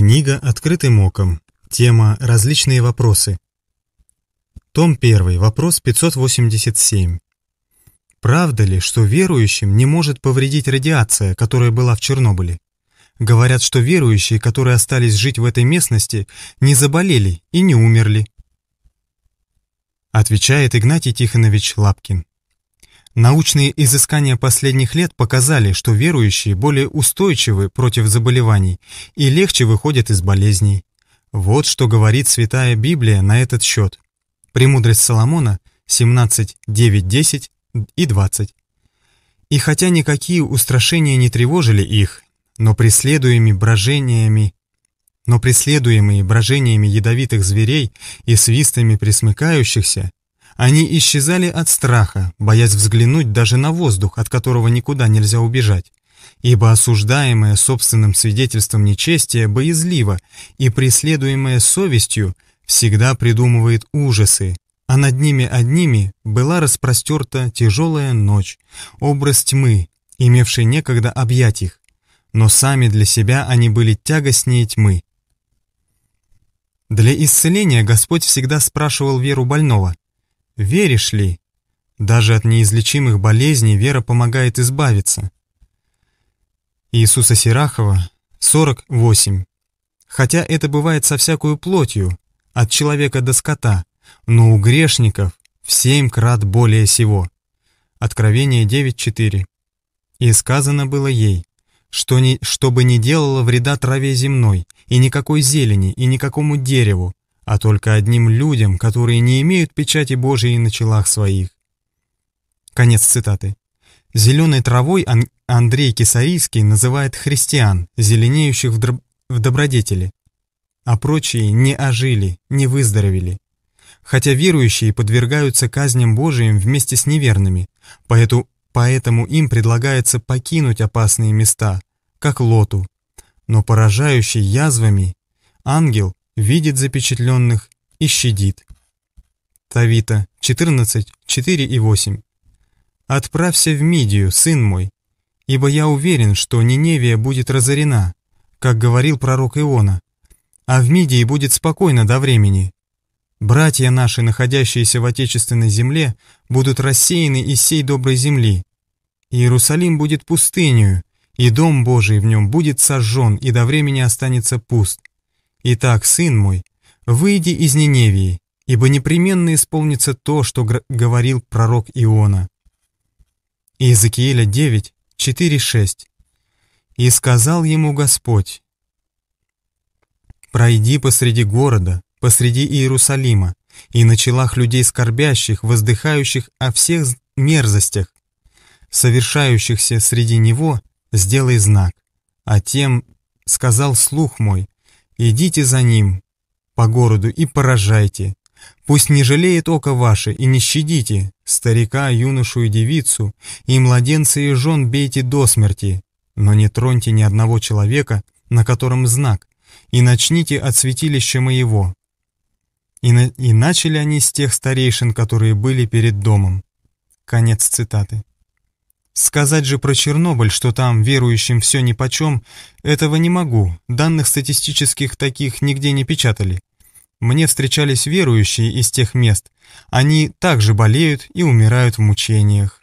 Книга «Открытым оком». Тема «Различные вопросы». Том 1. Вопрос 587. Правда ли, что верующим не может повредить радиация, которая была в Чернобыле? Говорят, что верующие, которые остались жить в этой местности, не заболели и не умерли. Отвечает Игнатий Тихонович Лапкин. Научные изыскания последних лет показали, что верующие более устойчивы против заболеваний и легче выходят из болезней. Вот что говорит Святая Библия на этот счет. Премудрость Соломона 17, 9, 10 и 20. И хотя никакие устрашения не тревожили их, но преследуемыми брожениями но преследуемые брожениями ядовитых зверей и свистами пресмыкающихся, они исчезали от страха, боясь взглянуть даже на воздух, от которого никуда нельзя убежать. Ибо осуждаемое собственным свидетельством нечестия боязливо и преследуемое совестью всегда придумывает ужасы, а над ними одними была распростерта тяжелая ночь, образ тьмы, имевший некогда объять их. Но сами для себя они были тягостнее тьмы. Для исцеления Господь всегда спрашивал веру больного – Веришь ли? Даже от неизлечимых болезней вера помогает избавиться. Иисуса Сирахова, 48. Хотя это бывает со всякую плотью, от человека до скота, но у грешников в семь крат более сего. Откровение 9.4. И сказано было ей, что не, чтобы не делала вреда траве земной, и никакой зелени, и никакому дереву, а только одним людям, которые не имеют печати Божией на челах своих. Конец цитаты. Зеленой травой Андрей Кисарийский называет христиан, зеленеющих в, дроб... в добродетели, а прочие не ожили, не выздоровели. Хотя верующие подвергаются казням Божиим вместе с неверными, поэтому, поэтому им предлагается покинуть опасные места, как Лоту. Но поражающий язвами ангел видит запечатленных и щадит. Тавита 14, 4 и 8. «Отправься в Мидию, сын мой, ибо я уверен, что Ниневия будет разорена, как говорил пророк Иона, а в Мидии будет спокойно до времени. Братья наши, находящиеся в отечественной земле, будут рассеяны из сей доброй земли. Иерусалим будет пустынью, и дом Божий в нем будет сожжен и до времени останется пуст. «Итак, сын мой, выйди из Ниневии, ибо непременно исполнится то, что говорил пророк Иона». Иезекииля 9, 4, 6. «И сказал ему Господь, «Пройди посреди города, посреди Иерусалима, и на челах людей скорбящих, воздыхающих о всех мерзостях, совершающихся среди него, сделай знак. А тем сказал слух мой, Идите за ним по городу и поражайте. Пусть не жалеет око ваше и не щадите. Старика, юношу и девицу, и младенца и жен бейте до смерти. Но не троньте ни одного человека, на котором знак, и начните от святилища моего». И, на... и начали они с тех старейшин, которые были перед домом. Конец цитаты. Сказать же про Чернобыль, что там верующим все нипочем, этого не могу, данных статистических таких нигде не печатали. Мне встречались верующие из тех мест, они также болеют и умирают в мучениях.